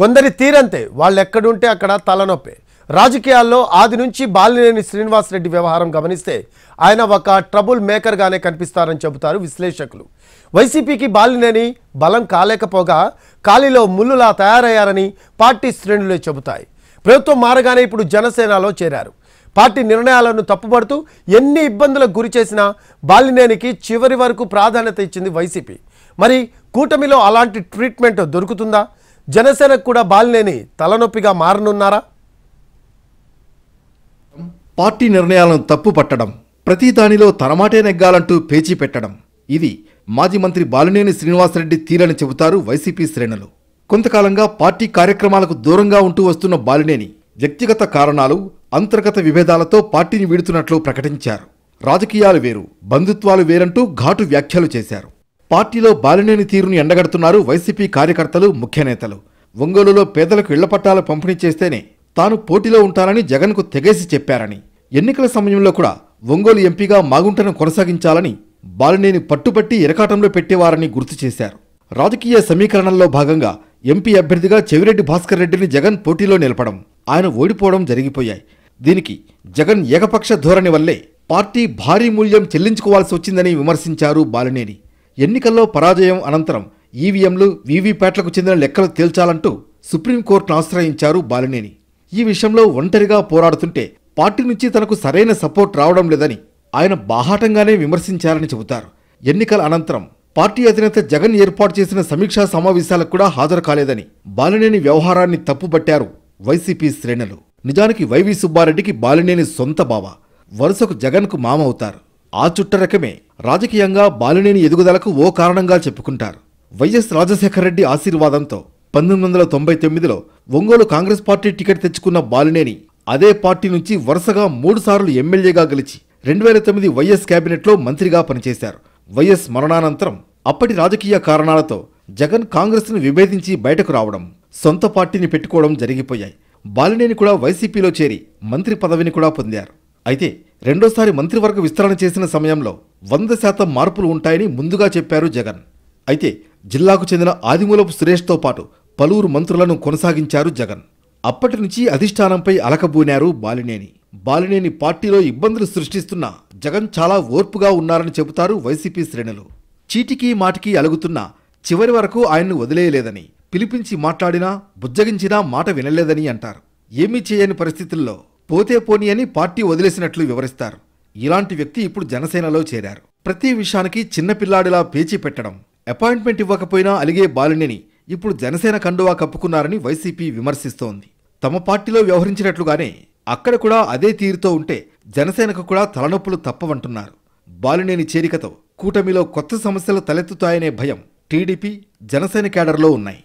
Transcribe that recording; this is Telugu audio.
కొందరి తీరంతే వాళ్ళు ఎక్కడుంటే అక్కడ తలనొప్పే రాజకీయాల్లో ఆది నుంచి బాలినేని శ్రీనివాసరెడ్డి వ్యవహారం గమనిస్తే ఆయన ఒక ట్రబుల్ మేకర్గానే కనిపిస్తారని చెబుతారు విశ్లేషకులు వైసీపీకి బాలినేని బలం కాలేకపోగా ఖాళీలో ముల్లులా తయారయ్యారని పార్టీ శ్రేణులే చెబుతాయి ప్రభుత్వం మారగానే ఇప్పుడు జనసేనలో చేరారు పార్టీ నిర్ణయాలను తప్పుపడుతూ ఎన్ని ఇబ్బందులకు గురి చేసినా బాలినేనికి చివరి వరకు ప్రాధాన్యత ఇచ్చింది వైసీపీ మరి కూటమిలో అలాంటి ట్రీట్మెంట్ దొరుకుతుందా జనసేనకు కూడా బాలినేని తలనొప్పిగా మారనున్నారా పార్టీ నిర్ణయాలను తప్పు పట్టడం ప్రతి దానిలో తనమాటే నెగ్గాలంటూ పేచీ పెట్టడం ఇది మాజీ మంత్రి బాలినేని శ్రీనివాసరెడ్డి తీరని చెబుతారు వైసీపీ శ్రేణులు కొంతకాలంగా పార్టీ కార్యక్రమాలకు దూరంగా ఉంటూ వస్తున్న బాలినేని వ్యక్తిగత కారణాలు అంతర్గత విభేదాలతో పార్టీని వీడుతున్నట్లు ప్రకటించారు రాజకీయాలు వేరు బంధుత్వాలు వేరంటూ ఘాటు వ్యాఖ్యలు చేశారు పార్టీలో బాలినేని తీరును ఎండగడుతున్నారు వైసీపీ కార్యకర్తలు ముఖ్య నేతలు ఒంగోలులో పేదలకు ఇళ్ల పట్టాలు పంపిణీ చేస్తేనే తాను పోటీలో ఉంటానని జగన్కు తెగేసి చెప్పారని ఎన్నికల సమయంలో కూడా ఒంగోలు ఎంపీగా మాగుంటను కొనసాగించాలని బాలినేని పట్టుపట్టి ఇరకాటంలో పెట్టేవారని గుర్తు చేశారు రాజకీయ సమీకరణల్లో భాగంగా ఎంపీ అభ్యర్థిగా చెవిరెడ్డి భాస్కర్ రెడ్డిని జగన్ పోటీలో నిలపడం ఆయన ఓడిపోవడం జరిగిపోయాయి దీనికి జగన్ ఏకపక్ష ధోరణి వల్లే పార్టీ భారీ మూల్యం చెల్లించుకోవాల్సి వచ్చిందని విమర్శించారు బాలినేని ఎన్నికల్లో పరాజయం అనంతరం ఈవీఎంలు వీవీప్యాట్లకు చెందిన లెక్కలు తేల్చాలంటూ సుప్రీంకోర్టును ఆశ్రయించారు బాలినేని ఈ విషయంలో ఒంటరిగా పోరాడుతుంటే పార్టీ నుంచి తనకు సరైన సపోర్ట్ రావడం లేదని ఆయన బాహాటంగానే విమర్శించారని చెబుతారు ఎన్నికల అనంతరం పార్టీ అధినేత జగన్ ఏర్పాటు చేసిన సమీక్షా సమావేశాలకు కూడా హాజరు కాలేదని బాలినేని వ్యవహారాన్ని తప్పుపట్టారు వైసీపీ శ్రేణులు నిజానికి వైవి సుబ్బారెడ్డికి బాలినేని సొంత బావ వరుసకు జగన్కు మామవుతారు ఆ చుట్ట రకమే రాజకీయంగా బాలినేని ఎదుగుదలకు ఓ కారణంగా చెప్పుకుంటారు వైఎస్ రాజశేఖర రెడ్డి ఆశీర్వాదంతో పంతొమ్మిది వందల తొంభై తొమ్మిదిలో ఒంగోలు కాంగ్రెస్ పార్టీ టికెట్ తెచ్చుకున్న బాలినేని అదే పార్టీ నుంచి వరుసగా మూడుసార్లు ఎమ్మెల్యేగా గెలిచి రెండు వేల తొమ్మిది వైఎస్ కేబినెట్లో మంత్రిగా పనిచేశారు వైఎస్ మరణానంతరం అప్పటి రాజకీయ కారణాలతో జగన్ కాంగ్రెస్ను విభేదించి బయటకు రావడం సొంత పార్టీని పెట్టుకోవడం జరిగిపోయాయి బాలినేని కూడా వైసీపీలో చేరి మంత్రి పదవిని కూడా పొందారు అయితే రెండోసారి మంత్రివర్గ విస్తరణ చేసిన సమయంలో వంద శాతం మార్పులు ఉంటాయని ముందుగా చెప్పారు జగన్ అయితే జిల్లాకు చెందిన ఆదిమూలపు సురేష్తో పాటు పలువురు మంత్రులను కొనసాగించారు జగన్ అప్పటి నుంచి అధిష్టానంపై అలకబూనారు బాలినేని బాలినేని పార్టీలో ఇబ్బందులు సృష్టిస్తున్న జగన్ చాలా ఓర్పుగా ఉన్నారని చెబుతారు వైసీపీ శ్రేణులు చీటికి మాటికి అలుగుతున్న చివరి వరకు ఆయన్ను వదిలేయలేదని పిలిపించి మాట్లాడినా బుజ్జగించినా మాట వినలేదని అంటారు ఏమీ చేయని పరిస్థితుల్లో పోతే పోని అని పార్టీ వదిలేసినట్లు వివరిస్తారు ఇలాంటి వ్యక్తి ఇప్పుడు జనసేనలో చేరారు ప్రతి విషయానికి చిన్నపిల్లాడిలా పేచీ పెట్టడం అపాయింట్మెంట్ ఇవ్వకపోయినా అలిగే బాలినిని ఇప్పుడు జనసేన కండువా కప్పుకున్నారని వైసీపీ విమర్శిస్తోంది తమ పార్టీలో వ్యవహరించినట్లుగానే అక్కడ కూడా అదే తీరుతో ఉంటే జనసేనకు కూడా తలనొప్పులు తప్పవంటున్నారు బాలినేని చేరికతో కూటమిలో కొత్త సమస్యలు తలెత్తుతాయనే భయం టీడీపీ జనసేన క్యాడర్లో ఉన్నాయి